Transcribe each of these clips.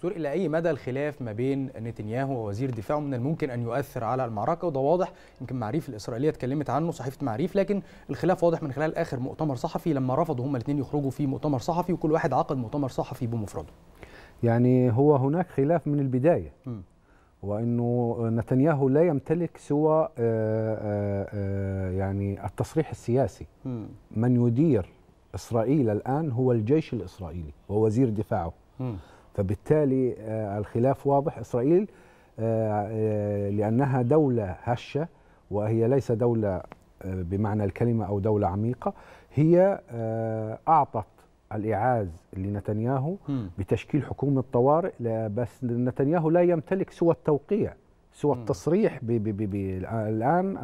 دكتور الى اي مدى الخلاف ما بين نتنياهو ووزير دفاعه من الممكن ان يؤثر على المعركه وده واضح يمكن معريف الاسرائيليه اتكلمت عنه صحيفه معريف لكن الخلاف واضح من خلال اخر مؤتمر صحفي لما رفضوا هما الاثنين يخرجوا في مؤتمر صحفي وكل واحد عقد مؤتمر صحفي بمفرده. يعني هو هناك خلاف من البدايه م. وانه نتنياهو لا يمتلك سوى آآ آه، آآ آه، آه، يعني التصريح السياسي م. من يدير اسرائيل الان هو الجيش الاسرائيلي ووزير دفاعه. م. فبالتالي آه، الخلاف واضح إسرائيل آه، آه، لأنها دولة هشة وهي ليس دولة بمعنى الكلمة أو دولة عميقة هي أعطت الإعاز لنتنياهو بتشكيل حكومة طوارئ بس نتنياهو لا يمتلك سوى التوقيع سوى التصريح الآن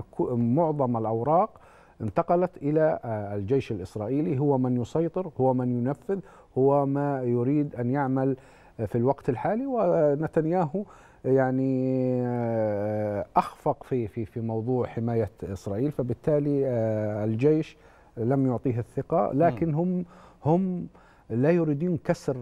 معظم الأوراق انتقلت إلى آه، الجيش الإسرائيلي هو من يسيطر هو من ينفذ هو ما يريد أن يعمل آه، في الوقت الحالي ونتنياهو يعني آه، اخفق في في في موضوع حمايه اسرائيل فبالتالي الجيش لم يعطيه الثقه لكن هم هم لا يريدون كسر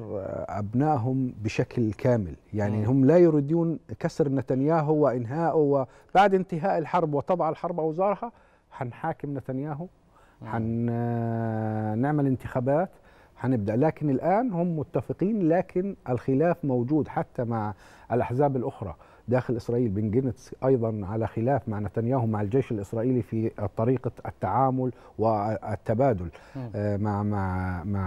ابنائهم بشكل كامل يعني هم لا يريدون كسر نتنياهو وإنهاءه وبعد انتهاء الحرب وطبع الحرب اوزارها حنحاكم نتنياهو حنعمل آه، انتخابات حنبدا لكن الان هم متفقين لكن الخلاف موجود حتى مع الاحزاب الاخرى داخل إسرائيل بن جينتس أيضا على خلاف مع نتنياهو مع الجيش الإسرائيلي في طريقة التعامل والتبادل آه، مع مع مع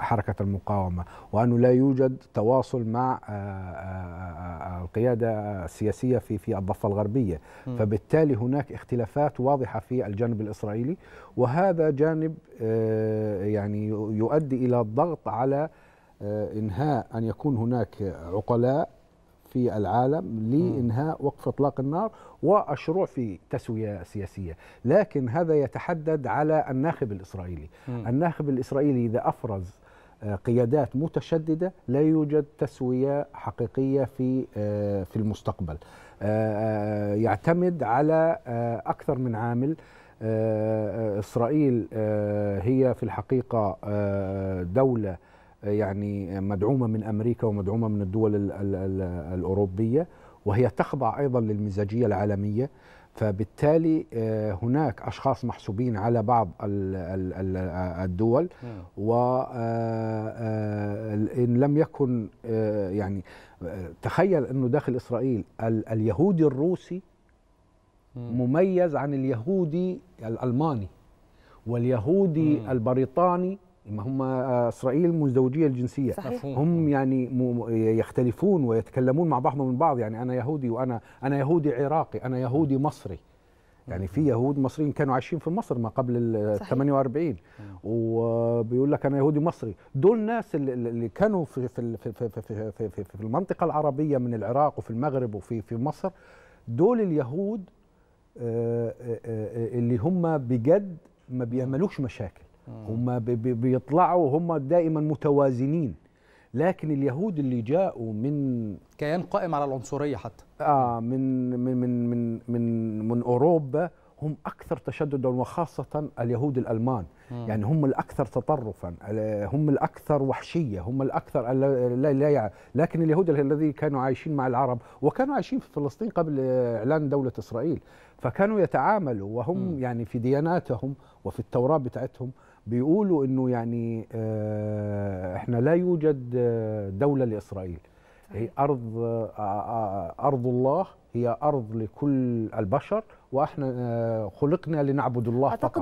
حركة المقاومة وأنه لا يوجد تواصل مع آه، آه، القيادة السياسية في في الضفة الغربية فبالتالي هناك اختلافات واضحة في الجانب الإسرائيلي وهذا جانب يعني يؤدي إلى الضغط على إنهاء أن يكون هناك عقلاء في العالم لإنهاء وقف إطلاق النار والشروع في تسوية سياسية لكن هذا يتحدد على الناخب الإسرائيلي الناخب الإسرائيلي إذا أفرز آه، قيادات متشددة لا يوجد تسوية حقيقية في آه، في المستقبل آه، يعتمد على أكثر من عامل إسرائيل هي في الحقيقة دولة يعني مدعومه من امريكا ومدعومه من الدول الـ الـ الـ الاوروبيه وهي تخضع ايضا للمزاجيه العالميه فبالتالي آه، هناك اشخاص محسوبين على بعض الدول وان آه، آه، لم يكن يعني تخيل انه داخل اسرائيل اليهودي الروسي مميز عن اليهودي الالماني واليهودي البريطاني ما هم اسرائيل مزدوجيه الجنسيه صحيح. هم يعني يختلفون ويتكلمون مع بعضهم من بعض يعني انا يهودي وانا انا يهودي عراقي انا يهودي مصري يعني في يهود مصريين كانوا عايشين في مصر ما قبل ال 48 وبيقول لك انا يهودي مصري دول الناس اللي كانوا في في في في في, في, في, في المنطقه العربيه من العراق وفي المغرب وفي في مصر دول اليهود آه، آه، آه، اللي هم بجد ما بيعملوش مشاكل آه. هم بيطلعوا هم دائما متوازنين لكن اليهود اللي جاءوا من كيان قائم على العنصريه حتى اه من من من من من, من اوروبا هم اكثر تشددا وخاصه اليهود الالمان مم. يعني هم الاكثر تطرفا هم الاكثر وحشيه هم الاكثر لا, لا يعني لكن اليهود الذين كانوا عايشين مع العرب وكانوا عايشين في فلسطين قبل اعلان دوله اسرائيل فكانوا يتعاملوا وهم مم. يعني في دياناتهم وفي التوراه بتاعتهم بيقولوا انه يعني آه، احنا لا يوجد دوله لاسرائيل هي ارض آه، آه، ارض الله هي ارض لكل البشر واحنا آه، خلقنا لنعبد الله فقط